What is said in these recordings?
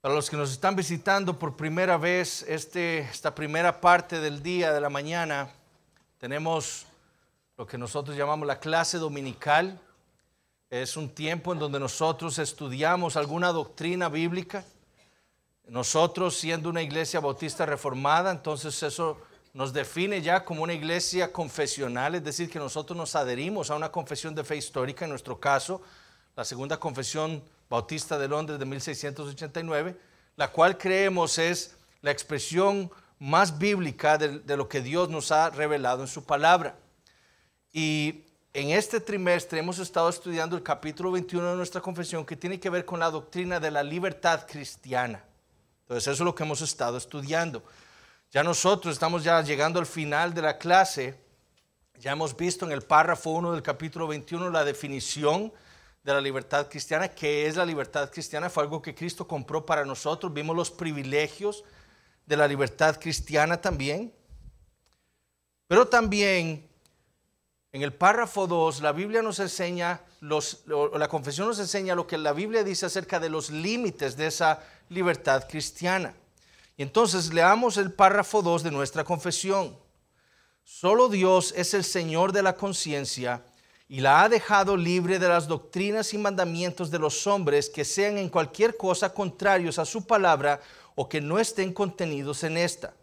Para los que nos están visitando por primera vez, este, esta primera parte del día de la mañana, tenemos lo que nosotros llamamos la clase dominical. Es un tiempo en donde nosotros estudiamos alguna doctrina bíblica. Nosotros, siendo una iglesia bautista reformada, entonces eso nos define ya como una iglesia confesional, es decir, que nosotros nos adherimos a una confesión de fe histórica, en nuestro caso, la segunda confesión Bautista de Londres de 1689, la cual creemos es la expresión más bíblica de, lo que Dios nos ha revelado en su palabra. Y en este trimestre hemos estado estudiando el capítulo 21 de nuestra confesión que tiene que ver con la doctrina de la libertad cristiana. Entonces eso es lo que hemos estado estudiando. Ya nosotros estamos ya llegando al final de la clase. Ya hemos visto en el párrafo 1 del capítulo 21 la definición de la libertad cristiana, que es la libertad cristiana, fue algo que Cristo compró para nosotros, vimos los privilegios de la libertad cristiana también. Pero también en el párrafo 2 la Biblia nos enseña, los, la confesión nos enseña lo que la Biblia dice acerca de los límites de esa libertad cristiana. Y entonces leamos el párrafo 2 de nuestra confesión. Solo Dios es el Señor de la conciencia y la ha dejado libre de las doctrinas y mandamientos de los hombres que sean en cualquier cosa contrarios a su palabra o que no estén contenidos en esta.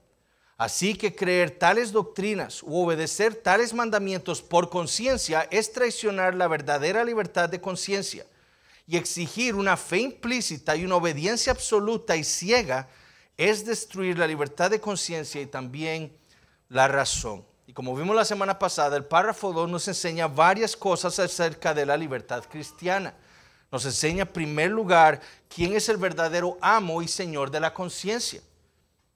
Así que creer tales doctrinas u obedecer tales mandamientos por conciencia es traicionar la verdadera libertad de conciencia y exigir una fe implícita y una obediencia absoluta y ciega es destruir la libertad de conciencia y también la razón. Y como vimos la semana pasada, el párrafo 2 nos enseña varias cosas acerca de la libertad cristiana. Nos enseña en primer lugar quién es el verdadero amo y señor de la conciencia.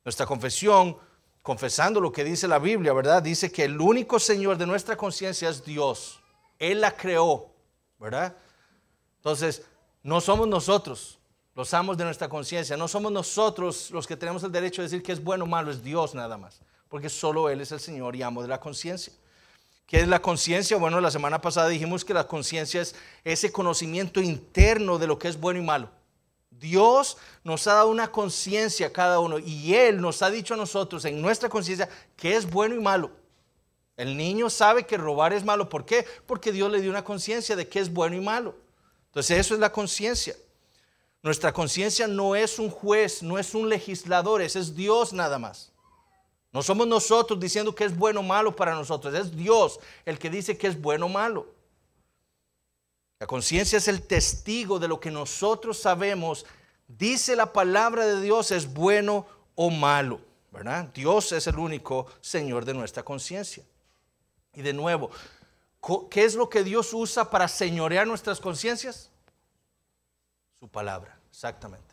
Nuestra confesión, confesando lo que dice la Biblia, ¿verdad? Dice que el único señor de nuestra conciencia es Dios. Él la creó, ¿verdad? Entonces, no somos nosotros los amos de nuestra conciencia, no somos nosotros los que tenemos el derecho de decir que es bueno o malo, es Dios nada más porque solo Él es el Señor y amo de la conciencia. ¿Qué es la conciencia? Bueno, la semana pasada dijimos que la conciencia es ese conocimiento interno de lo que es bueno y malo. Dios nos ha dado una conciencia a cada uno y Él nos ha dicho a nosotros en nuestra conciencia qué es bueno y malo. El niño sabe que robar es malo. ¿Por qué? Porque Dios le dio una conciencia de qué es bueno y malo. Entonces eso es la conciencia. Nuestra conciencia no es un juez, no es un legislador, ese es Dios nada más. No somos nosotros diciendo que es bueno o malo para nosotros, es Dios el que dice que es bueno o malo. La conciencia es el testigo de lo que nosotros sabemos, dice la palabra de Dios, es bueno o malo, ¿verdad? Dios es el único Señor de nuestra conciencia. Y de nuevo, ¿qué es lo que Dios usa para señorear nuestras conciencias? Su palabra, exactamente.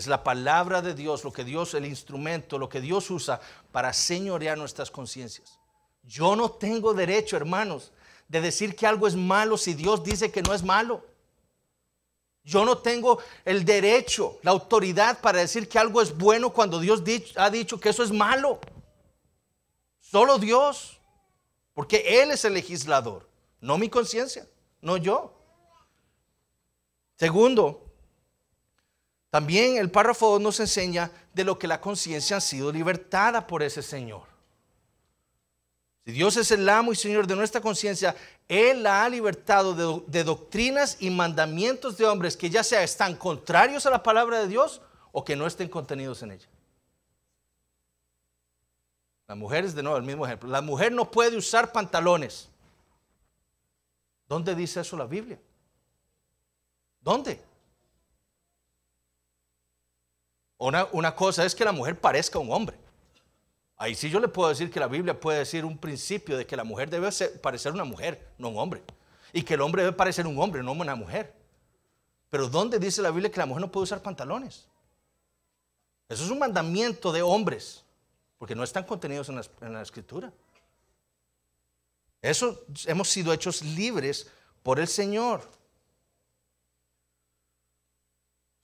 Es la palabra de Dios, lo que Dios, el instrumento, lo que Dios usa para señorear nuestras conciencias. Yo no tengo derecho, hermanos, de decir que algo es malo si Dios dice que no es malo. Yo no tengo el derecho, la autoridad para decir que algo es bueno cuando Dios ha dicho que eso es malo. Solo Dios, porque Él es el legislador, no mi conciencia, no yo. Segundo, también el párrafo 2 nos enseña de lo que la conciencia ha sido libertada por ese Señor. Si Dios es el amo y Señor de nuestra conciencia, Él la ha libertado de, doctrinas y mandamientos de hombres que ya sea están contrarios a la palabra de Dios o que no estén contenidos en ella. La mujer es de nuevo, el mismo ejemplo. La mujer no puede usar pantalones. ¿Dónde dice eso la Biblia? ¿Dónde? Una, cosa es que la mujer parezca un hombre. Ahí sí yo le puedo decir que la Biblia puede decir un principio de que la mujer debe parecer una mujer, no un hombre. Y que el hombre debe parecer un hombre, no una mujer. Pero ¿dónde dice la Biblia que la mujer no puede usar pantalones? Eso es un mandamiento de hombres, porque no están contenidos en la escritura. Eso hemos sido hechos libres por el Señor.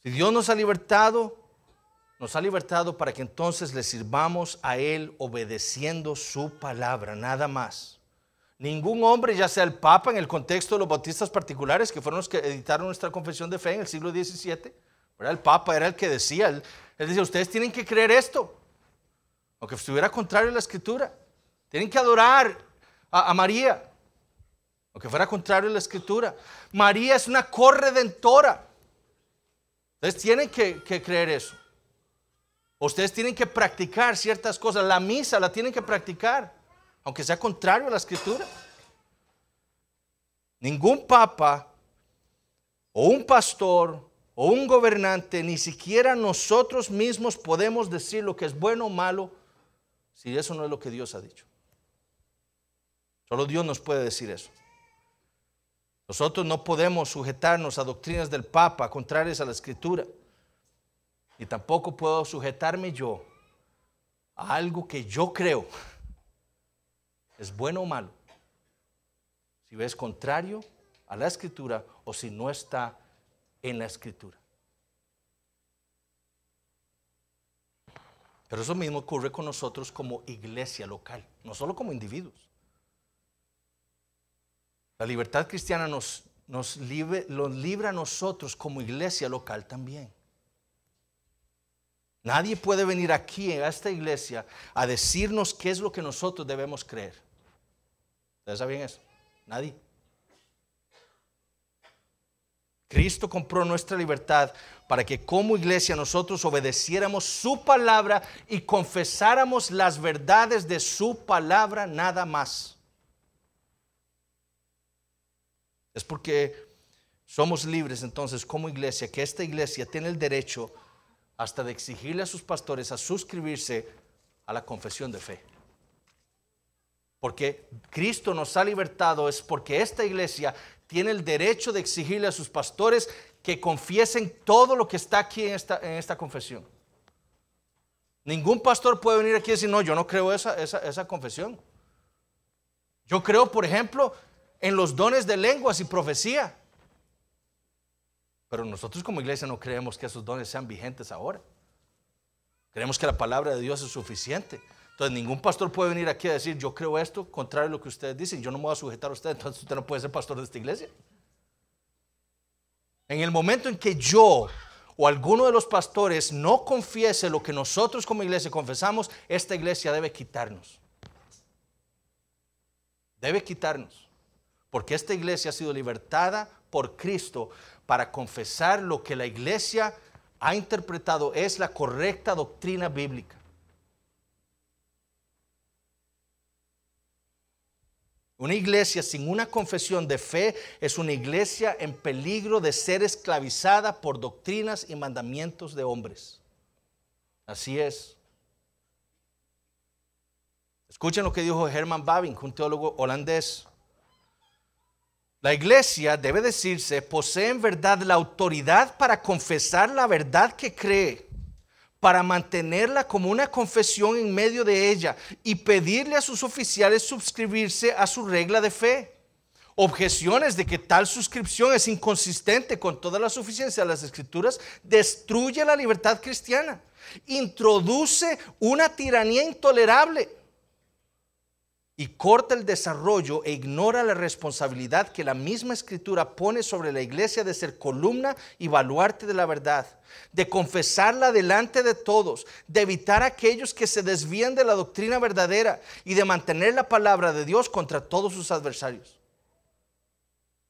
Si Dios nos ha libertado, nos ha libertado para que entonces le sirvamos a Él obedeciendo su palabra, nada más. Ningún hombre, ya sea el Papa en el contexto de los bautistas particulares, que fueron los que editaron nuestra confesión de fe en el siglo XVII, era el Papa era el que decía, él, decía, ustedes tienen que creer esto, aunque estuviera contrario a la escritura, tienen que adorar a, María, aunque fuera contrario a la escritura. María es una corredentora, ustedes tienen que creer eso. Ustedes tienen que practicar ciertas cosas. La misa la tienen que practicar, aunque sea contrario a la escritura. Ningún papa o un pastor o un gobernante, ni siquiera nosotros mismos podemos decir lo que es bueno o malo si eso no es lo que Dios ha dicho. Solo Dios nos puede decir eso. Nosotros no podemos sujetarnos a doctrinas del Papa contrarias a la Escritura. Y tampoco puedo sujetarme yo a algo que yo creo es bueno o malo. Si es contrario a la escritura o si no está en la escritura. Pero eso mismo ocurre con nosotros como iglesia local, no solo como individuos. La libertad cristiana nos, nos libra a nosotros como iglesia local también. Nadie puede venir aquí, a esta iglesia, a decirnos qué es lo que nosotros debemos creer. ¿Ustedes saben eso? Nadie. Cristo compró nuestra libertad para que como iglesia nosotros obedeciéramos su palabra y confesáramos las verdades de su palabra nada más. Es porque somos libres entonces como iglesia, que esta iglesia tiene el derecho hasta de exigirle a sus pastores a suscribirse a la confesión de fe. Porque Cristo nos ha libertado es porque esta iglesia tiene el derecho de exigirle a sus pastores que confiesen todo lo que está aquí en esta, confesión. Ningún pastor puede venir aquí y decir, no, yo no creo esa, esa confesión. Yo creo, por ejemplo, en los dones de lenguas y profecía. Pero nosotros como iglesia no creemos que esos dones sean vigentes ahora. Creemos que la palabra de Dios es suficiente. Entonces ningún pastor puede venir aquí a decir, yo creo esto, contrario a lo que ustedes dicen, yo no me voy a sujetar a ustedes, entonces usted no puede ser pastor de esta iglesia. En el momento en que yo o alguno de los pastores no confiese lo que nosotros como iglesia confesamos, esta iglesia debe quitarnos. Debe quitarnos. Porque esta iglesia ha sido libertada por Cristo para confesar lo que la iglesia ha interpretado es la correcta doctrina bíblica. Una iglesia sin una confesión de fe es una iglesia en peligro de ser esclavizada por doctrinas y mandamientos de hombres. Así es. Escuchen lo que dijo Herman Babin un teólogo holandés. La iglesia, debe decirse, posee en verdad la autoridad para confesar la verdad que cree, para mantenerla como una confesión en medio de ella y pedirle a sus oficiales suscribirse a su regla de fe. Objeciones de que tal suscripción es inconsistente con toda la suficiencia de las escrituras destruye la libertad cristiana, introduce una tiranía intolerable y corta el desarrollo e ignora la responsabilidad que la misma escritura pone sobre la iglesia de ser columna y baluarte de la verdad, de confesarla delante de todos, de evitar a aquellos que se desvían de la doctrina verdadera y de mantener la palabra de Dios contra todos sus adversarios.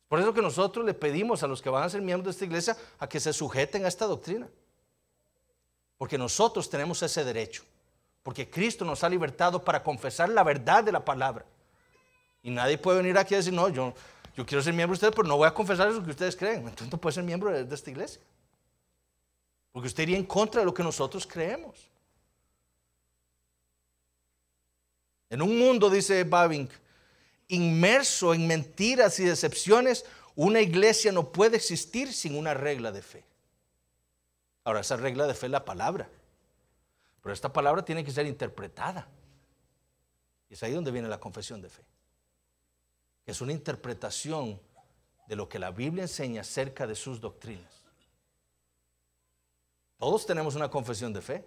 Por eso que nosotros le pedimos a los que van a ser miembros de esta iglesia a que se sujeten a esta doctrina, porque nosotros tenemos ese derecho porque Cristo nos ha libertado para confesar la verdad de la palabra. Y nadie puede venir aquí a decir, no, yo, yo quiero ser miembro de ustedes, pero no voy a confesar lo que ustedes creen. Entonces no puede ser miembro de, esta iglesia. Porque usted iría en contra de lo que nosotros creemos. En un mundo, dice Babink, inmerso en mentiras y decepciones, una iglesia no puede existir sin una regla de fe. Ahora, esa regla de fe es la palabra. Pero esta palabra tiene que ser interpretada. Y es ahí donde viene la confesión de fe. es una interpretación de lo que la Biblia enseña acerca de sus doctrinas. Todos tenemos una confesión de fe.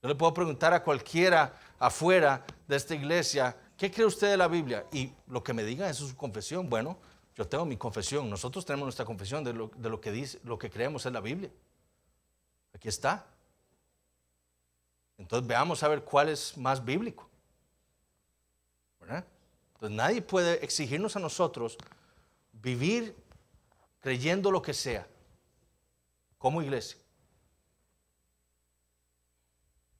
Yo le puedo preguntar a cualquiera afuera de esta iglesia, ¿qué cree usted de la Biblia? Y lo que me diga es su confesión. Bueno, yo tengo mi confesión. Nosotros tenemos nuestra confesión de lo, que dice, lo que creemos en la Biblia. Aquí está. Entonces veamos a ver cuál es más bíblico. Entonces nadie puede exigirnos a nosotros vivir creyendo lo que sea como iglesia.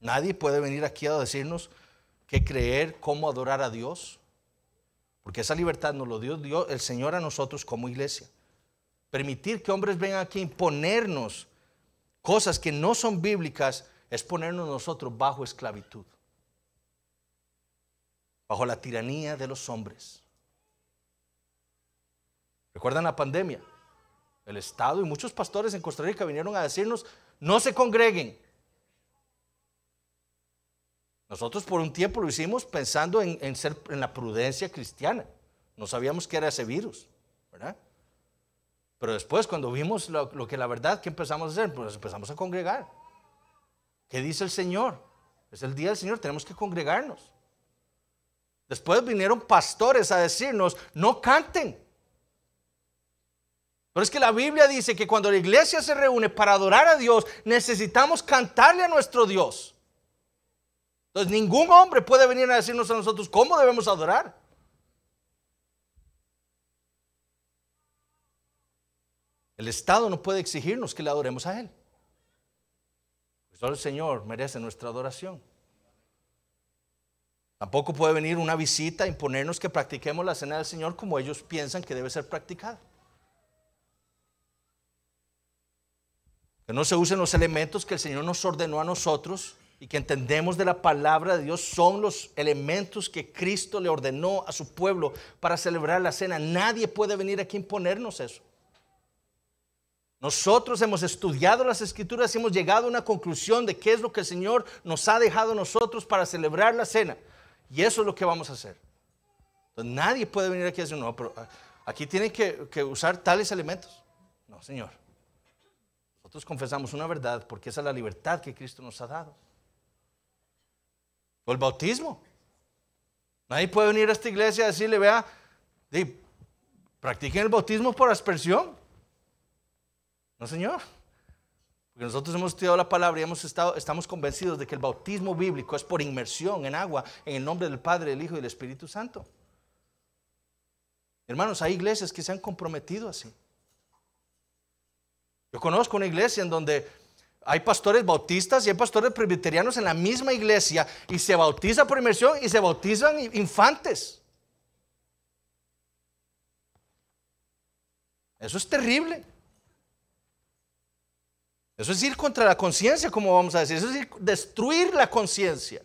Nadie puede venir aquí a decirnos qué creer, cómo adorar a Dios, porque esa libertad nos lo dio, dio el Señor a nosotros como iglesia. Permitir que hombres vengan aquí a imponernos cosas que no son bíblicas es ponernos nosotros bajo esclavitud, bajo la tiranía de los hombres. ¿Recuerdan la pandemia? El Estado y muchos pastores en Costa Rica vinieron a decirnos, no se congreguen. Nosotros por un tiempo lo hicimos pensando en, ser, en la prudencia cristiana. No sabíamos qué era ese virus, ¿verdad? Pero después, cuando vimos lo, que la verdad que empezamos a hacer, pues empezamos a congregar. ¿Qué dice el Señor? Es el día del Señor, tenemos que congregarnos. Después vinieron pastores a decirnos, no canten. Pero es que la Biblia dice que cuando la iglesia se reúne para adorar a Dios, necesitamos cantarle a nuestro Dios. Entonces ningún hombre puede venir a decirnos a nosotros cómo debemos adorar. El Estado no puede exigirnos que le adoremos a Él. Solo el Señor merece nuestra adoración. Tampoco puede venir una visita a imponernos que practiquemos la cena del Señor como ellos piensan que debe ser practicada. Que no se usen los elementos que el Señor nos ordenó a nosotros y que entendemos de la palabra de Dios son los elementos que Cristo le ordenó a su pueblo para celebrar la cena. Nadie puede venir aquí a imponernos eso. Nosotros hemos estudiado las escrituras y hemos llegado a una conclusión de qué es lo que el Señor nos ha dejado nosotros para celebrar la cena. Y eso es lo que vamos a hacer. Entonces, nadie puede venir aquí y decir, no, pero ah, aquí tienen que, usar tales elementos. No, Señor. Nosotros confesamos una verdad porque esa es la libertad que Cristo nos ha dado. O el bautismo. Nadie puede venir a esta iglesia y decirle, vea, practiquen el bautismo por aspersión. No, Señor. Porque nosotros hemos estudiado la palabra y hemos estado, estamos convencidos de que el bautismo bíblico es por inmersión en agua, en el nombre del Padre, del Hijo y del Espíritu Santo. Hermanos, hay iglesias que se han comprometido así. Yo conozco una iglesia en donde hay pastores bautistas y hay pastores presbiterianos en la misma iglesia y se bautiza por inmersión y se bautizan infantes. Eso es terrible. Eso es ir contra la conciencia, como vamos a decir. Eso es destruir la conciencia.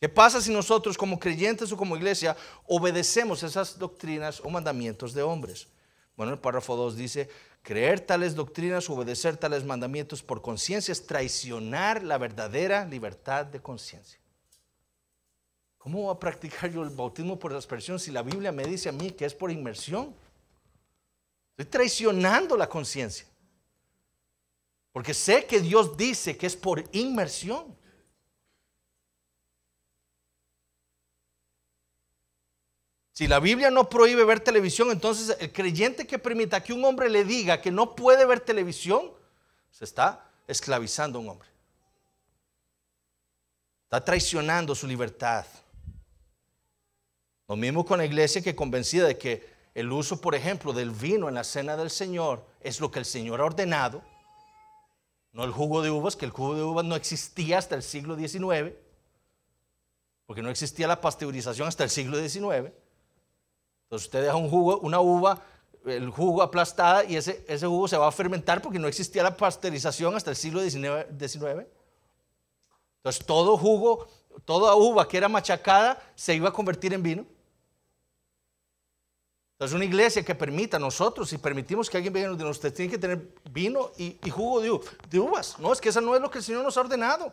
¿Qué pasa si nosotros como creyentes o como iglesia obedecemos esas doctrinas o mandamientos de hombres? Bueno, el párrafo 2 dice, creer tales doctrinas, obedecer tales mandamientos por conciencia es traicionar la verdadera libertad de conciencia. ¿Cómo voy a practicar yo el bautismo por aspersión si la Biblia me dice a mí que es por inmersión? Estoy traicionando la conciencia. Porque sé que Dios dice que es por inmersión. Si la Biblia no prohíbe ver televisión, entonces el creyente que permita que un hombre le diga que no puede ver televisión, se está esclavizando a un hombre. Está traicionando su libertad. Lo mismo con la iglesia que convencida de que el uso, por ejemplo, del vino en la cena del Señor es lo que el Señor ha ordenado, no el jugo de uvas, que el jugo de uvas no existía hasta el siglo XIX, porque no existía la pasteurización hasta el siglo XIX. Entonces usted deja un jugo, una uva, el jugo aplastada y ese, ese jugo se va a fermentar porque no existía la pasteurización hasta el siglo XIX. Entonces todo jugo, toda uva que era machacada se iba a convertir en vino. Entonces, una iglesia que permita, nosotros, si permitimos que alguien venga de nosotros, tiene que tener vino y, jugo de, uvas. No, es que eso no es lo que el Señor nos ha ordenado.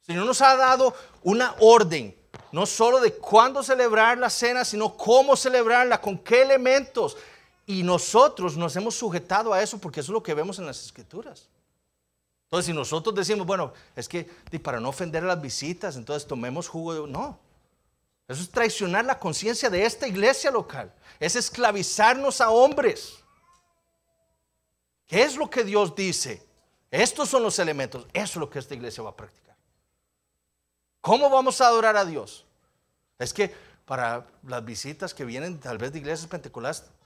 El Señor nos ha dado una orden, no solo de cuándo celebrar la cena, sino cómo celebrarla, con qué elementos. Y nosotros nos hemos sujetado a eso porque eso es lo que vemos en las escrituras. Entonces, si nosotros decimos, bueno, es que para no ofender a las visitas, entonces tomemos jugo de... No, eso es traicionar la conciencia de esta iglesia local. Es esclavizarnos a hombres. ¿Qué es lo que Dios dice? Estos son los elementos. Eso es lo que esta iglesia va a practicar. ¿Cómo vamos a adorar a Dios? Es que para las visitas que vienen tal vez de iglesias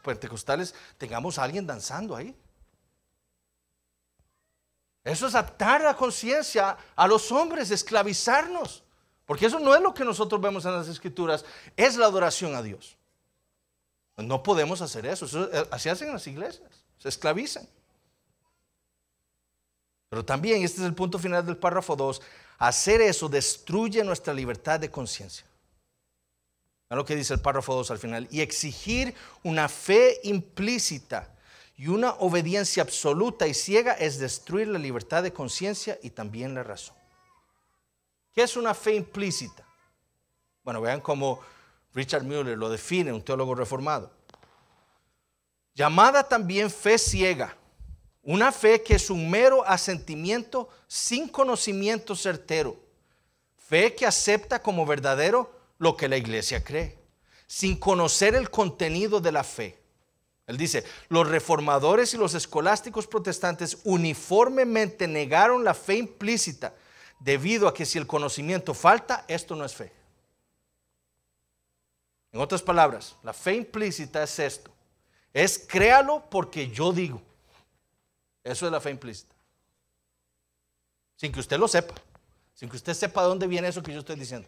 pentecostales, tengamos a alguien danzando ahí. Eso es atar la conciencia a los hombres, esclavizarnos. Porque eso no es lo que nosotros vemos en las escrituras, es la adoración a Dios. No podemos hacer eso, eh, así hacen las iglesias, se esclavizan. Pero también, este es el punto final del párrafo 2, hacer eso destruye nuestra libertad de conciencia. A lo que dice el párrafo 2 al final. Y exigir una fe implícita y una obediencia absoluta y ciega es destruir la libertad de conciencia y también la razón. ¿Qué es una fe implícita? Bueno, vean cómo Richard Mueller lo define, un teólogo reformado. Llamada también fe ciega, una fe que es un mero asentimiento sin conocimiento certero, fe que acepta como verdadero lo que la iglesia cree, sin conocer el contenido de la fe. Él dice, los reformadores y los escolásticos protestantes uniformemente negaron la fe implícita debido a que si el conocimiento falta, esto no es fe. En otras palabras, la fe implícita es esto. Es créalo porque yo digo. Eso es la fe implícita. Sin que usted lo sepa. Sin que usted sepa de dónde viene eso que yo estoy diciendo.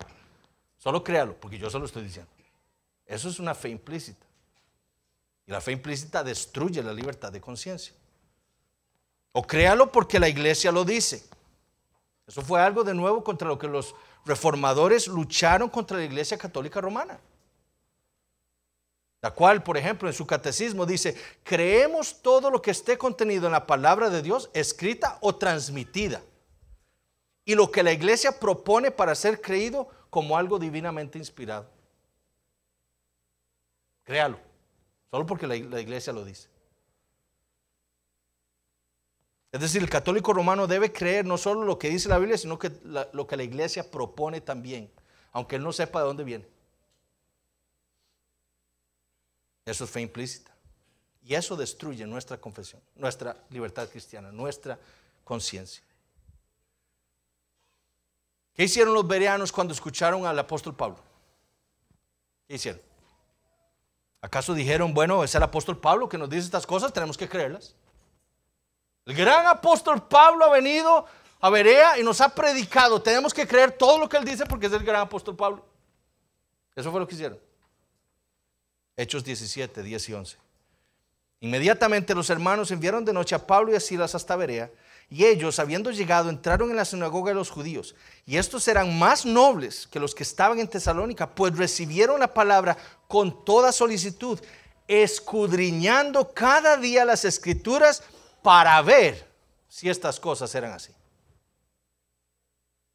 Solo créalo porque yo solo estoy diciendo. Eso es una fe implícita. Y la fe implícita destruye la libertad de conciencia. O créalo porque la iglesia lo dice. Eso fue algo de nuevo contra lo que los reformadores lucharon contra la Iglesia Católica Romana. La cual, por ejemplo, en su catecismo dice, creemos todo lo que esté contenido en la palabra de Dios, escrita o transmitida, y lo que la iglesia propone para ser creído como algo divinamente inspirado. Créalo, solo porque la, iglesia lo dice. Es decir, el católico romano debe creer no solo lo que dice la Biblia, sino que lo que la iglesia propone también, aunque él no sepa de dónde viene. Eso es fe implícita. Y eso destruye nuestra confesión, nuestra libertad cristiana, nuestra conciencia. ¿Qué hicieron los bereanos cuando escucharon al apóstol Pablo? ¿Qué hicieron? ¿Acaso dijeron, bueno, es el apóstol Pablo que nos dice estas cosas, tenemos que creerlas? El gran apóstol Pablo ha venido a Berea y nos ha predicado. Tenemos que creer todo lo que él dice porque es el gran apóstol Pablo. Eso fue lo que hicieron. Hechos 17, 10 y 11. Inmediatamente los hermanos enviaron de noche a Pablo y a Silas hasta Berea, y ellos, habiendo llegado, entraron en la sinagoga de los judíos, y estos eran más nobles que los que estaban en Tesalónica, pues recibieron la palabra con toda solicitud, escudriñando cada día las escrituras para ver si estas cosas eran así.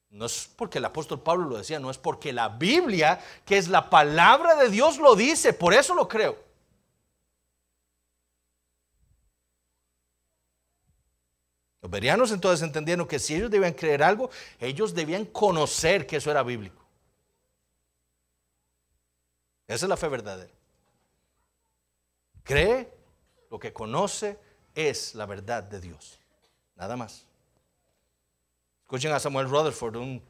No es porque el apóstol Pablo lo decía, no es porque la Biblia, que es la palabra de Dios, lo dice, por eso lo creo. Los verianos entonces entendieron que si ellos debían creer algo, ellos debían conocer que eso era bíblico. Esa es la fe verdadera. Cree lo que conoce es la verdad de Dios. Nada más. Escuchen a Samuel Rutherford, un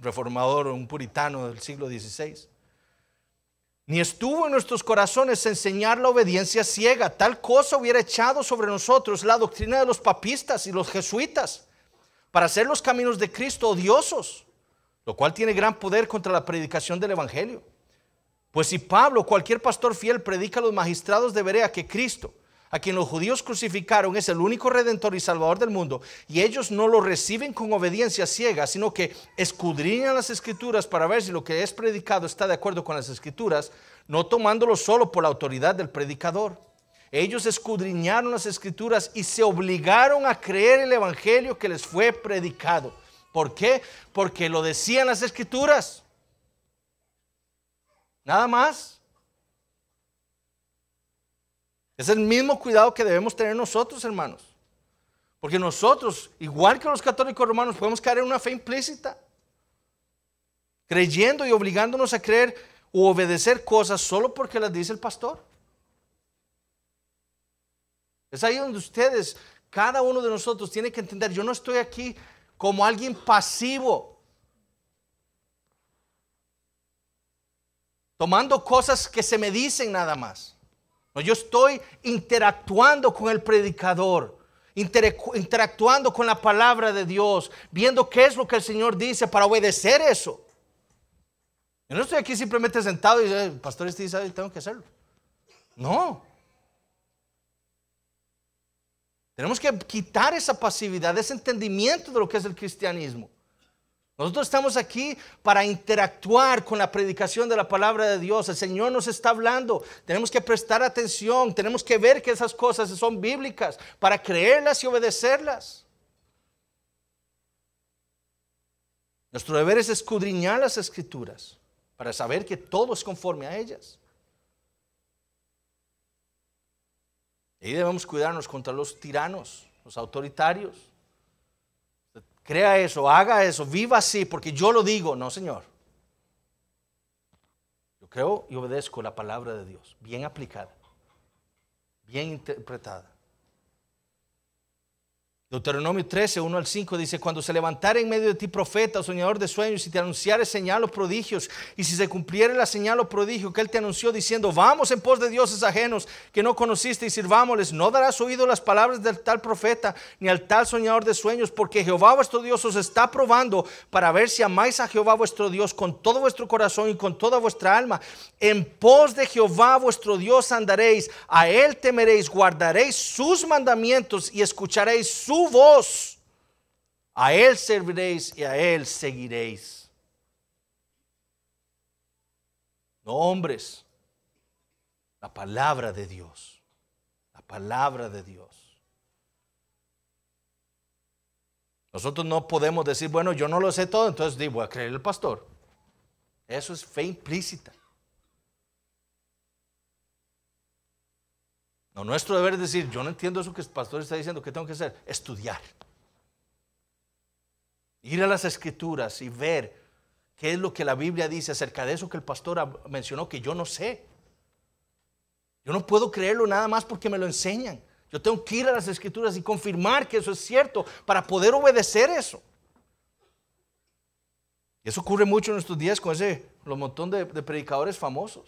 reformador, un puritano del siglo XVI. Ni estuvo en nuestros corazones enseñar la obediencia ciega. Tal cosa hubiera echado sobre nosotros la doctrina de los papistas y los jesuitas para hacer los caminos de Cristo odiosos, lo cual tiene gran poder contra la predicación del Evangelio. Pues si Pablo, cualquier pastor fiel, predica a los magistrados de Berea que Cristo, a quien los judíos crucificaron, es el único redentor y salvador del mundo, y ellos no lo reciben con obediencia ciega, sino que escudriñan las escrituras para ver si lo que es predicado está de acuerdo con las escrituras, no tomándolo solo por la autoridad del predicador. Ellos escudriñaron las escrituras y se obligaron a creer el evangelio que les fue predicado. ¿Por qué? Porque lo decían las escrituras. Nada más. Es el mismo cuidado que debemos tener nosotros, hermanos. Porque nosotros, igual que los católicos romanos, podemos caer en una fe implícita, creyendo y obligándonos a creer o obedecer cosas solo porque las dice el pastor. Es ahí donde ustedes, cada uno de nosotros, tiene que entender, yo no estoy aquí como alguien pasivo, tomando cosas que se me dicen nada más yo estoy interactuando con el predicador, interactuando con la palabra de Dios, viendo qué es lo que el Señor dice para obedecer eso. Yo no estoy aquí simplemente sentado y el pastor este dice, tengo que hacerlo. No. Tenemos que quitar esa pasividad, ese entendimiento de lo que es el cristianismo. Nosotros estamos aquí para interactuar con la predicación de la palabra de Dios. El Señor nos está hablando. Tenemos que prestar atención. Tenemos que ver que esas cosas son bíblicas para creerlas y obedecerlas. Nuestro deber es escudriñar las escrituras para saber que todo es conforme a ellas. Y debemos cuidarnos contra los tiranos, los autoritarios Crea eso, haga eso, viva así, porque yo lo digo. No, Señor. Yo creo y obedezco la palabra de Dios, bien aplicada, bien interpretada. Deuteronomio 13, 1 al 5 dice, cuando se levantare en medio de ti profeta o oh soñador de sueños y te anunciare señal o prodigios, y si se cumpliere la señal o prodigio que él te anunció diciendo, vamos en pos de dioses ajenos que no conociste y sirvámosles, no darás oído las palabras del tal profeta ni al tal soñador de sueños, porque Jehová vuestro Dios os está probando para ver si amáis a Jehová vuestro Dios con todo vuestro corazón y con toda vuestra alma. En pos de Jehová vuestro Dios andaréis, a él temeréis, guardaréis sus mandamientos y escucharéis su voz. A Él serviréis y a Él seguiréis. No hombres, la palabra de Dios, la palabra de Dios. Nosotros no podemos decir, bueno, yo no lo sé todo, entonces digo, voy a creer el pastor. Eso es fe implícita. No, nuestro deber es decir, yo no entiendo eso que el pastor está diciendo, ¿qué tengo que hacer? Estudiar. Ir a las escrituras y ver qué es lo que la Biblia dice acerca de eso que el pastor mencionó que yo no sé. Yo no puedo creerlo nada más porque me lo enseñan. Yo tengo que ir a las escrituras y confirmar que eso es cierto para poder obedecer eso. Y eso ocurre mucho en nuestros días con ese los montón de predicadores famosos.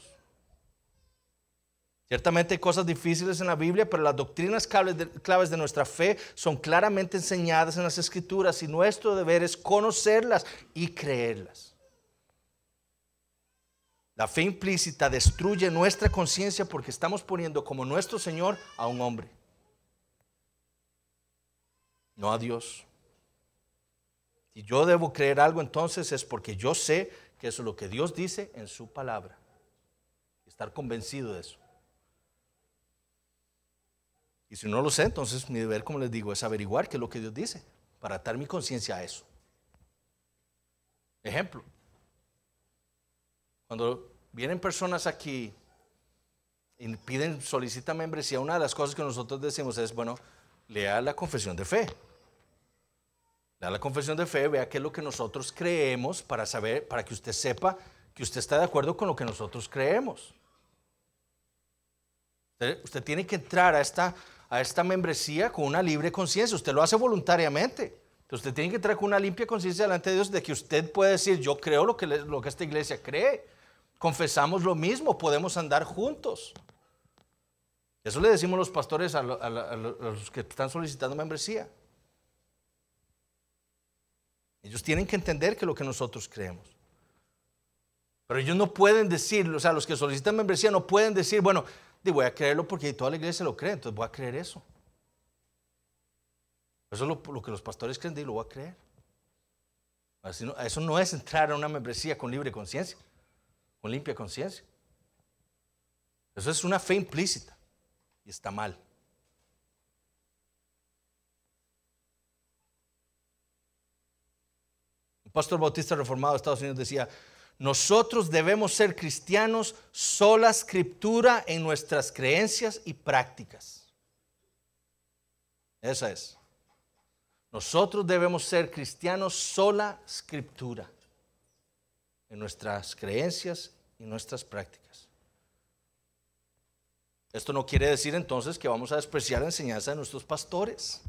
Ciertamente hay cosas difíciles en la Biblia, pero las doctrinas claves de nuestra fe son claramente enseñadas en las escrituras y nuestro deber es conocerlas y creerlas. La fe implícita destruye nuestra conciencia porque estamos poniendo como nuestro Señor a un hombre, no a Dios. Si yo debo creer algo entonces es porque yo sé que eso es lo que Dios dice en su palabra. Estar convencido de eso. Y si no lo sé, entonces mi deber, como les digo, es averiguar qué es lo que Dios dice, para atar mi conciencia a eso. Ejemplo, cuando vienen personas aquí y piden, solicitan membresía, una de las cosas que nosotros decimos es, bueno, lea la confesión de fe. Lea la confesión de fe, vea qué es lo que nosotros creemos para saber, para que usted sepa que usted está de acuerdo con lo que nosotros creemos. usted tiene que entrar a esta a esta membresía con una libre conciencia. Usted lo hace voluntariamente. usted tiene que traer con una limpia conciencia delante de Dios de que usted puede decir, yo creo lo que, esta iglesia cree. Confesamos lo mismo, podemos andar juntos. Eso le decimos los pastores a los que están solicitando membresía. Ellos tienen que entender que lo que nosotros creemos. Pero ellos no pueden decir, o sea, los que solicitan membresía no pueden decir, bueno, y voy a creerlo porque toda la iglesia lo cree, entonces voy a creer eso. Eso es lo, que los pastores creen, y lo voy a creer. eso no es entrar a una membresía con libre conciencia, con limpia conciencia. Eso es una fe implícita y está mal. Un pastor bautista reformado de Estados Unidos decía, nosotros debemos ser cristianos sola escritura en nuestras creencias y prácticas. Esa es. Nosotros debemos ser cristianos sola escritura en nuestras creencias y nuestras prácticas. Esto no quiere decir entonces que vamos a despreciar la enseñanza de nuestros pastores.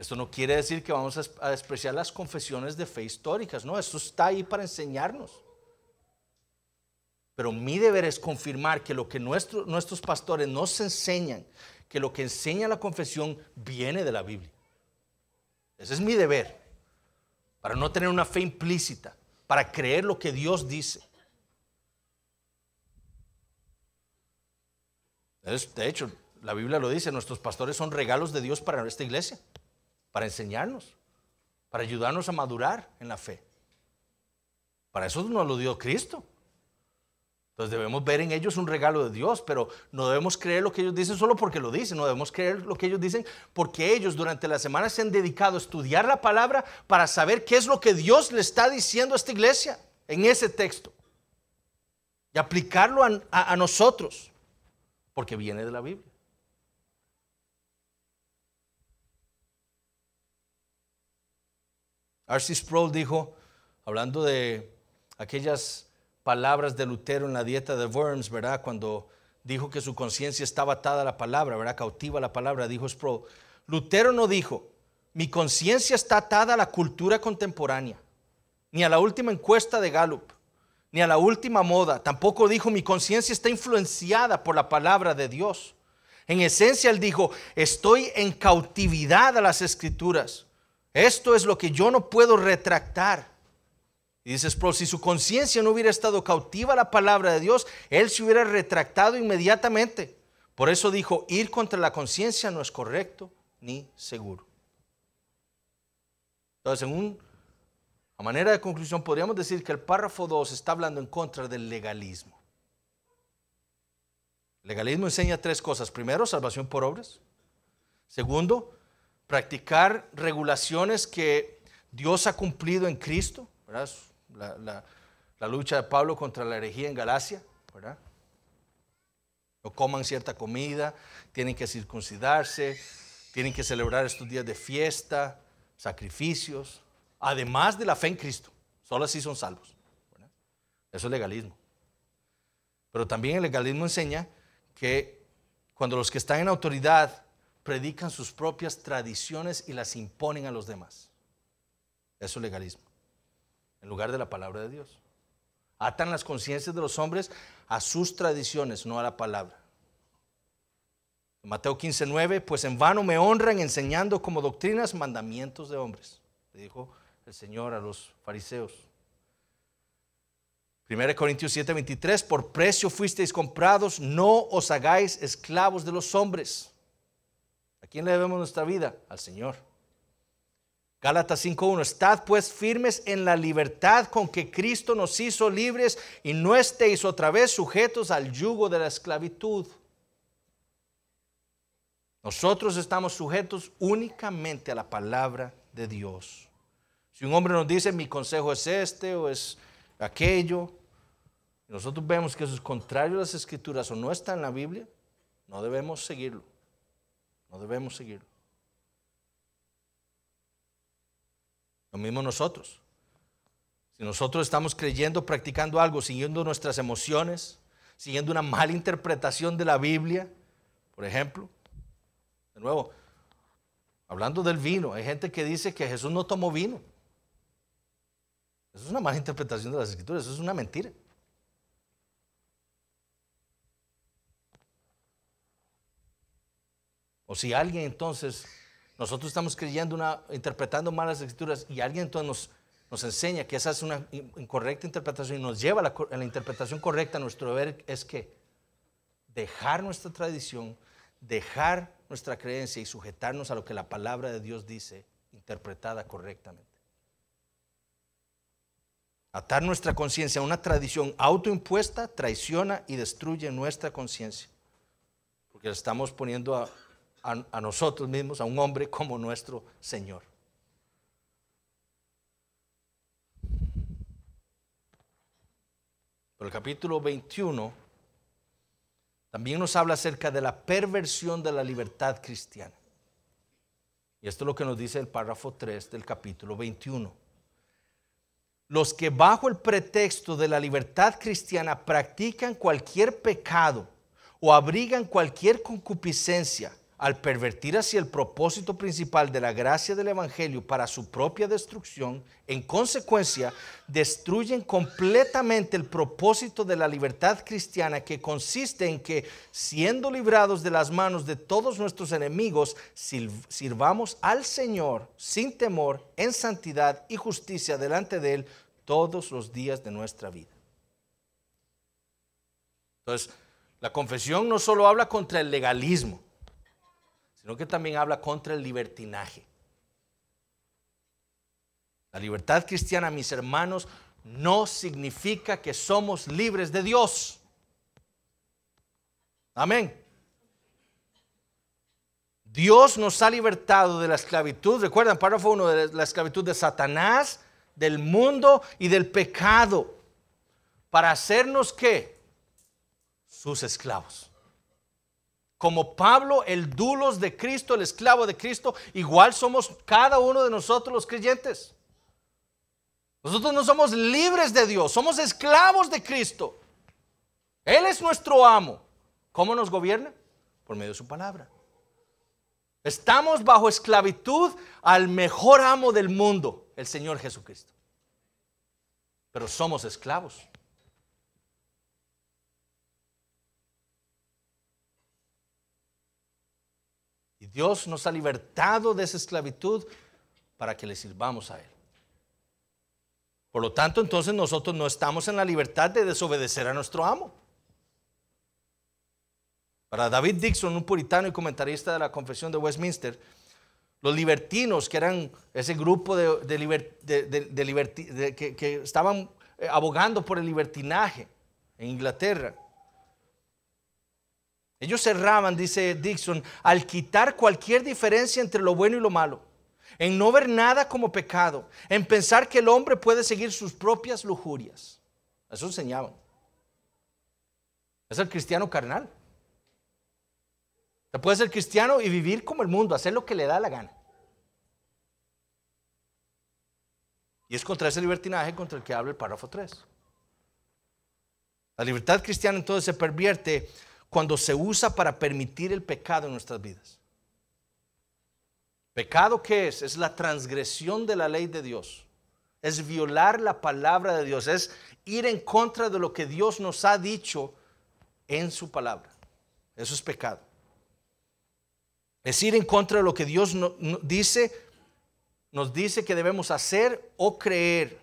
Esto no quiere decir que vamos a despreciar las confesiones de fe históricas, no, esto está ahí para enseñarnos. Pero mi deber es confirmar que lo que nuestros pastores nos enseñan, que lo que enseña la confesión viene de la Biblia. Ese es mi deber, para no tener una fe implícita, para creer lo que Dios dice. De hecho, la Biblia lo dice, nuestros pastores son regalos de Dios para esta iglesia para enseñarnos, para ayudarnos a madurar en la fe. Para eso nos lo dio Cristo. Entonces debemos ver en ellos un regalo de Dios, pero no debemos creer lo que ellos dicen solo porque lo dicen, no debemos creer lo que ellos dicen porque ellos durante la semana se han dedicado a estudiar la palabra para saber qué es lo que Dios le está diciendo a esta iglesia en ese texto y aplicarlo a, a nosotros, porque viene de la Biblia. Arcee Sproul dijo, hablando de aquellas palabras de Lutero en la dieta de Worms, ¿verdad? Cuando dijo que su conciencia estaba atada a la palabra, ¿verdad? Cautiva a la palabra, dijo Sproul. Lutero no dijo, mi conciencia está atada a la cultura contemporánea, ni a la última encuesta de Gallup, ni a la última moda. Tampoco dijo, mi conciencia está influenciada por la palabra de Dios. En esencia, él dijo, estoy en cautividad a las escrituras. Esto es lo que yo no puedo retractar. Y dices, pero si su conciencia no hubiera estado cautiva a la palabra de Dios, él se hubiera retractado inmediatamente. Por eso dijo, ir contra la conciencia no es correcto ni seguro. Entonces, en un, a manera de conclusión, podríamos decir que el párrafo 2 está hablando en contra del legalismo. El legalismo enseña tres cosas. Primero, salvación por obras. Segundo, practicar regulaciones que Dios ha cumplido en Cristo, La, lucha de Pablo contra la herejía en Galacia, No coman cierta comida, tienen que circuncidarse, tienen que celebrar estos días de fiesta, sacrificios, además de la fe en Cristo. Solo así son salvos. Eso es legalismo. Pero también el legalismo enseña que cuando los que están en autoridad predican sus propias tradiciones y las imponen a los demás. Eso es legalismo, en lugar de la palabra de Dios. Atan las conciencias de los hombres a sus tradiciones, no a la palabra. Mateo 15, 9, pues en vano me honran enseñando como doctrinas mandamientos de hombres, le dijo el Señor a los fariseos. 1 Corintios 7, 23, por precio fuisteis comprados, no os hagáis esclavos de los hombres. ¿A quién le debemos nuestra vida? Al Señor. Gálatas 5.1, estad pues firmes en la libertad con que Cristo nos hizo libres y no estéis otra vez sujetos al yugo de la esclavitud. Nosotros estamos sujetos únicamente a la palabra de Dios. Si un hombre nos dice, mi consejo es este o es aquello, nosotros vemos que eso es contrario a las escrituras o no está en la Biblia, no debemos seguirlo. No debemos seguirlo. Lo mismo nosotros. Si nosotros estamos creyendo, practicando algo, siguiendo nuestras emociones, siguiendo una mala interpretación de la Biblia, por ejemplo, de nuevo, hablando del vino, hay gente que dice que Jesús no tomó vino. Eso es una mala interpretación de las escrituras, eso es una mentira. O si alguien entonces, nosotros estamos creyendo una, interpretando malas escrituras y alguien entonces nos, enseña que esa es una incorrecta interpretación y nos lleva a la, interpretación correcta, nuestro deber es que dejar nuestra tradición, dejar nuestra creencia y sujetarnos a lo que la palabra de Dios dice, interpretada correctamente. Atar nuestra conciencia a una tradición autoimpuesta traiciona y destruye nuestra conciencia, porque estamos poniendo a, a, nosotros mismos, a un hombre como nuestro Señor. Pero el capítulo 21 también nos habla acerca de la perversión de la libertad cristiana. Y esto es lo que nos dice el párrafo 3 del capítulo 21. Los que bajo el pretexto de la libertad cristiana practican cualquier pecado o abrigan cualquier concupiscencia al pervertir así el propósito principal de la gracia del Evangelio para su propia destrucción, en consecuencia, destruyen completamente el propósito de la libertad cristiana que consiste en que, siendo librados de las manos de todos nuestros enemigos, sirvamos al Señor sin temor, en santidad y justicia delante de Él todos los días de nuestra vida. Entonces, la confesión no solo habla contra el legalismo, sino que también habla contra el libertinaje. La libertad cristiana, mis hermanos, no significa que somos libres de Dios. Amén. Dios nos ha libertado de la esclavitud, recuerdan, párrafo 1, de la esclavitud de Satanás, del mundo y del pecado, para hacernos que. Sus esclavos. Como Pablo, el dulos de Cristo, el esclavo de Cristo, igual somos cada uno de nosotros los creyentes. Nosotros no somos libres de Dios, somos esclavos de Cristo. Él es nuestro amo. ¿Cómo nos gobierna? Por medio de su palabra. Estamos bajo esclavitud al mejor amo del mundo, el Señor Jesucristo. Pero somos esclavos. Dios nos ha libertado de esa esclavitud para que le sirvamos a Él. Por lo tanto, entonces nosotros no estamos en la libertad de desobedecer a nuestro amo. Para David Dixon, un puritano y comentarista de la Confesión de Westminster, los libertinos, que eran ese grupo de, que, estaban eh, abogando por el libertinaje en Inglaterra, ellos cerraban, dice Dixon, al quitar cualquier diferencia entre lo bueno y lo malo, en no ver nada como pecado, en pensar que el hombre puede seguir sus propias lujurias. Eso enseñaban. Es el cristiano carnal. Te puede ser cristiano y vivir como el mundo, hacer lo que le da la gana. Y es contra ese libertinaje contra el que habla el párrafo 3. La libertad cristiana entonces se pervierte cuando se usa para permitir el pecado en nuestras vidas. ¿Pecado qué es? Es la transgresión de la ley de Dios. Es violar la palabra de Dios. Es ir en contra de lo que Dios nos ha dicho en su palabra. Eso es pecado. Es ir en contra de lo que Dios dice, nos dice que debemos hacer o creer.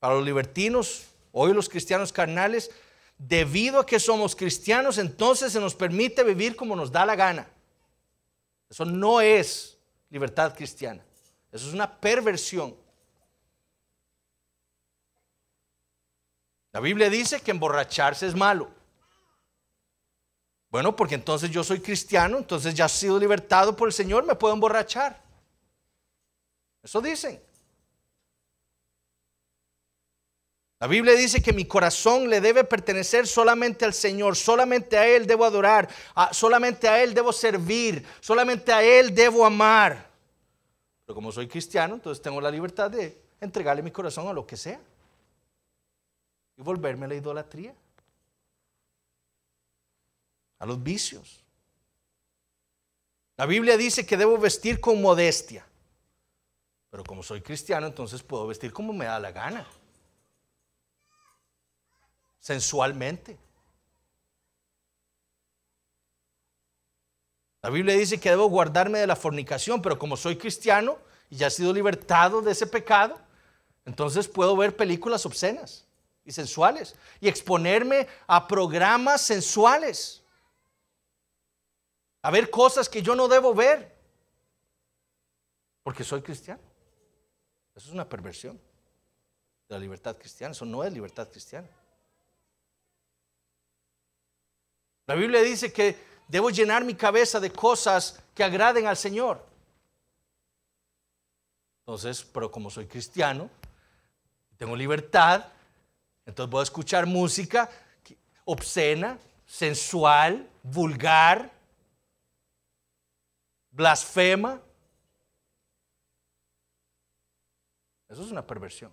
Para los libertinos, hoy los cristianos carnales, debido a que somos cristianos, entonces se nos permite vivir como nos da la gana. Eso no es libertad cristiana. Eso es una perversión. La Biblia dice que emborracharse es malo. Bueno, porque entonces yo soy cristiano, entonces ya he sido libertado por el Señor, me puedo emborrachar. Eso dicen. La Biblia dice que mi corazón le debe pertenecer solamente al Señor, solamente a Él debo adorar, solamente a Él debo servir, solamente a Él debo amar. Pero como soy cristiano, entonces tengo la libertad de entregarle mi corazón a lo que sea y volverme a la idolatría, a los vicios. La Biblia dice que debo vestir con modestia, pero como soy cristiano, entonces puedo vestir como me da la gana sensualmente. La Biblia dice que debo guardarme de la fornicación, pero como soy cristiano y ya he sido libertado de ese pecado, entonces puedo ver películas obscenas y sensuales y exponerme a programas sensuales, a ver cosas que yo no debo ver, porque soy cristiano. Eso es una perversión de la libertad cristiana, eso no es libertad cristiana. La Biblia dice que debo llenar mi cabeza de cosas que agraden al Señor. Entonces, pero como soy cristiano, tengo libertad, entonces voy a escuchar música obscena, sensual, vulgar, blasfema. Eso es una perversión.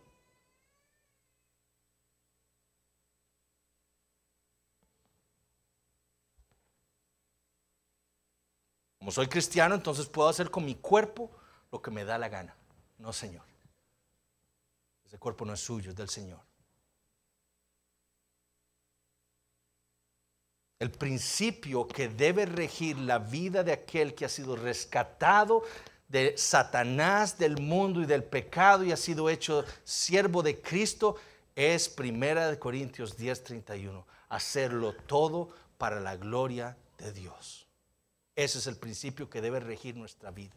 Como soy cristiano, entonces puedo hacer con mi cuerpo lo que me da la gana. No, Señor. Ese cuerpo no es suyo, es del Señor. El principio que debe regir la vida de aquel que ha sido rescatado de Satanás, del mundo y del pecado y ha sido hecho siervo de Cristo es Primera de Corintios 10:31, hacerlo todo para la gloria de Dios. Ese es el principio que debe regir nuestra vida.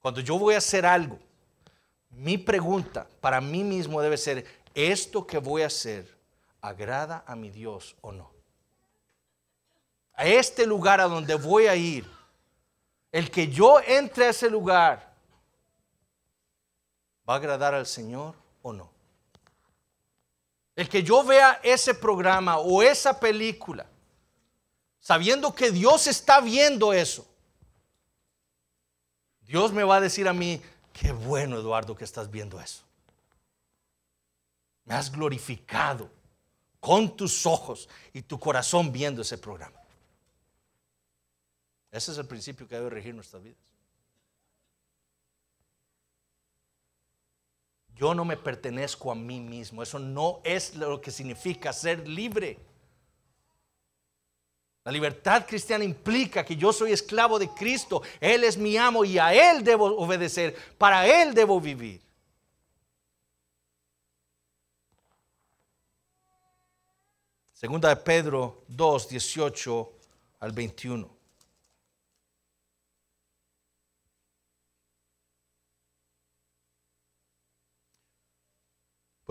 Cuando yo voy a hacer algo, mi pregunta para mí mismo debe ser, ¿esto que voy a hacer agrada a mi Dios o no? A este lugar a donde voy a ir, el que yo entre a ese lugar, ¿va a agradar al Señor o no? El que yo vea ese programa o esa película, sabiendo que Dios está viendo eso, Dios me va a decir a mí, qué bueno Eduardo que estás viendo eso. Me has glorificado con tus ojos y tu corazón viendo ese programa. Ese es el principio que debe regir nuestras vidas. Yo no me pertenezco a mí mismo. Eso no es lo que significa ser libre. La libertad cristiana implica que yo soy esclavo de Cristo. Él es mi amo y a Él debo obedecer. Para Él debo vivir. Segunda de Pedro 2, 18 al 21.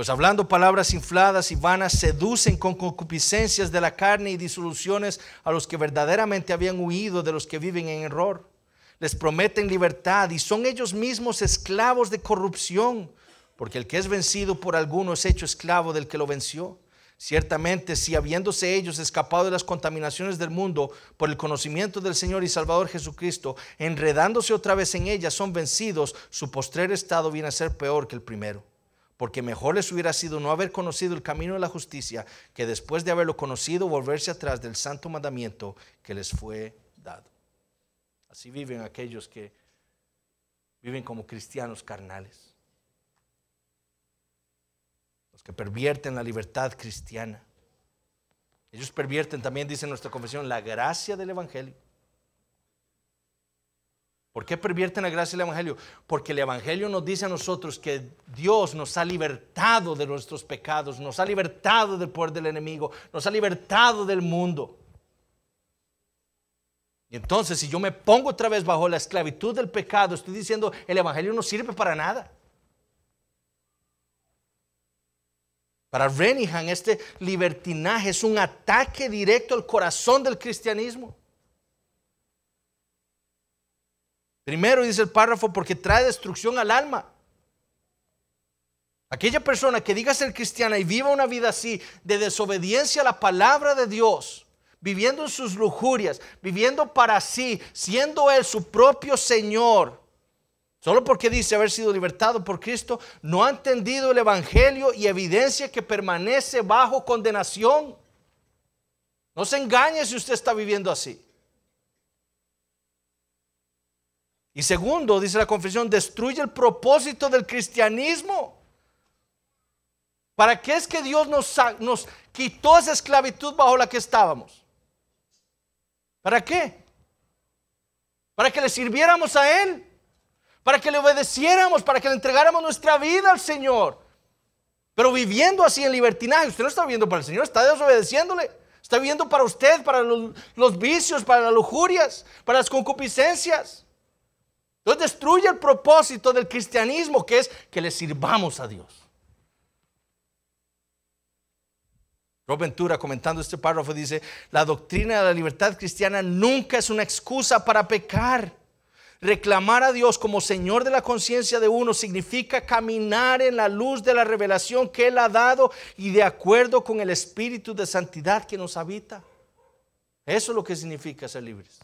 Pues hablando palabras infladas y vanas, seducen con concupiscencias de la carne y disoluciones a los que verdaderamente habían huido de los que viven en error. Les prometen libertad y son ellos mismos esclavos de corrupción, porque el que es vencido por alguno es hecho esclavo del que lo venció. Ciertamente, si habiéndose ellos escapado de las contaminaciones del mundo por el conocimiento del Señor y Salvador Jesucristo, enredándose otra vez en ellas, son vencidos, su postrer estado viene a ser peor que el primero porque mejor les hubiera sido no haber conocido el camino de la justicia que después de haberlo conocido volverse atrás del santo mandamiento que les fue dado. Así viven aquellos que viven como cristianos carnales, los que pervierten la libertad cristiana. Ellos pervierten también, dice nuestra confesión, la gracia del Evangelio. ¿Por qué pervierten la gracia del Evangelio? Porque el Evangelio nos dice a nosotros que Dios nos ha libertado de nuestros pecados, nos ha libertado del poder del enemigo, nos ha libertado del mundo. Y entonces, si yo me pongo otra vez bajo la esclavitud del pecado, estoy diciendo, el Evangelio no sirve para nada. Para Renihan, este libertinaje es un ataque directo al corazón del cristianismo. Primero dice el párrafo porque trae destrucción al alma. Aquella persona que diga ser cristiana y viva una vida así de desobediencia a la palabra de Dios, viviendo en sus lujurias, viviendo para sí, siendo él su propio Señor, Solo porque dice haber sido libertado por Cristo, no ha entendido el Evangelio y evidencia que permanece bajo condenación. No se engañe si usted está viviendo así. Y segundo, dice la confesión, destruye el propósito del cristianismo. ¿Para qué es que Dios nos, quitó esa esclavitud bajo la que estábamos? ¿Para qué? Para que le sirviéramos a Él, para que le obedeciéramos, para que le entregáramos nuestra vida al Señor. Pero viviendo así en libertinaje, usted no está viviendo para el Señor, está desobedeciéndole. Está viviendo para usted, para los vicios, para las lujurias, para las concupiscencias. Entonces destruye el propósito del cristianismo que es que le sirvamos a Dios. Rob Ventura, comentando este párrafo, dice, la doctrina de la libertad cristiana nunca es una excusa para pecar. Reclamar a Dios como Señor de la conciencia de uno significa caminar en la luz de la revelación que Él ha dado y de acuerdo con el espíritu de santidad que nos habita. Eso es lo que significa ser libres.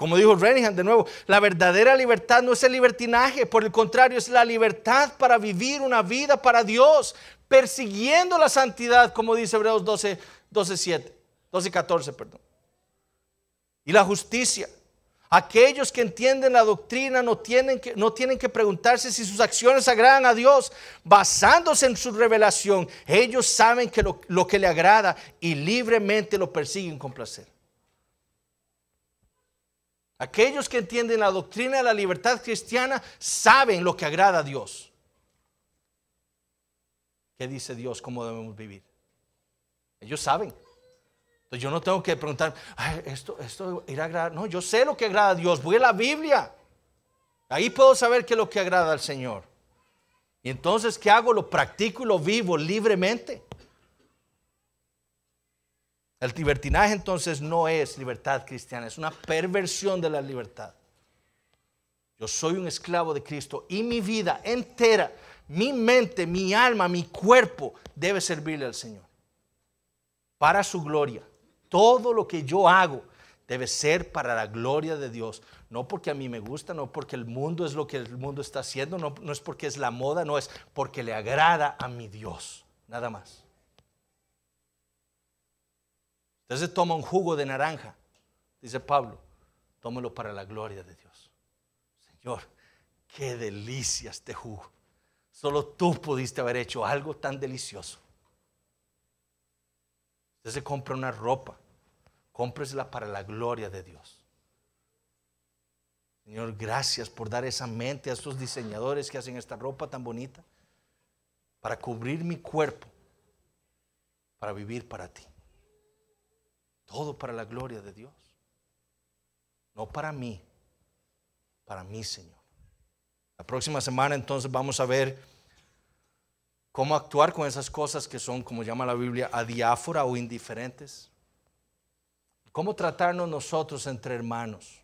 Como dijo Renihan de nuevo, la verdadera libertad no es el libertinaje, por el contrario, es la libertad para vivir una vida para Dios, persiguiendo la santidad, como dice Hebreos 12, 12, 7, 12 14, perdón. Y la justicia. Aquellos que entienden la doctrina no tienen, que, no tienen que preguntarse si sus acciones agradan a Dios. Basándose en su revelación, ellos saben que lo, lo que le agrada y libremente lo persiguen con placer. Aquellos que entienden la doctrina de la libertad cristiana saben lo que agrada a Dios. ¿Qué dice Dios? ¿Cómo debemos vivir? Ellos saben. Entonces yo no tengo que preguntar, esto, esto irá a agradar. No, yo sé lo que agrada a Dios. Voy a la Biblia. Ahí puedo saber qué es lo que agrada al Señor. Y entonces, ¿qué hago? Lo practico y lo vivo libremente. El libertinaje entonces no es libertad cristiana, es una perversión de la libertad. Yo soy un esclavo de Cristo y mi vida entera, mi mente, mi alma, mi cuerpo debe servirle al Señor. Para su gloria. Todo lo que yo hago debe ser para la gloria de Dios. No porque a mí me gusta, no porque el mundo es lo que el mundo está haciendo, no, no es porque es la moda, no es porque le agrada a mi Dios. Nada más. Entonces toma un jugo de naranja, dice Pablo, tómelo para la gloria de Dios. Señor, qué delicia este jugo. Solo tú pudiste haber hecho algo tan delicioso. Usted se compra una ropa, cómpresela para la gloria de Dios. Señor, gracias por dar esa mente a esos diseñadores que hacen esta ropa tan bonita para cubrir mi cuerpo, para vivir para ti. Todo para la gloria de Dios. No para mí, para mí, Señor. La próxima semana entonces vamos a ver cómo actuar con esas cosas que son, como llama la Biblia, diáfora o indiferentes. Cómo tratarnos nosotros entre hermanos,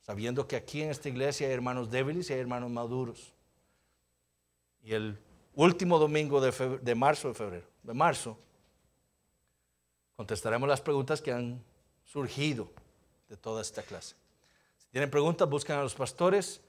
sabiendo que aquí en esta iglesia hay hermanos débiles y hay hermanos maduros. Y el último domingo de, de marzo de febrero, de marzo, contestaremos las preguntas que han surgido de toda esta clase. Si tienen preguntas, buscan a los pastores.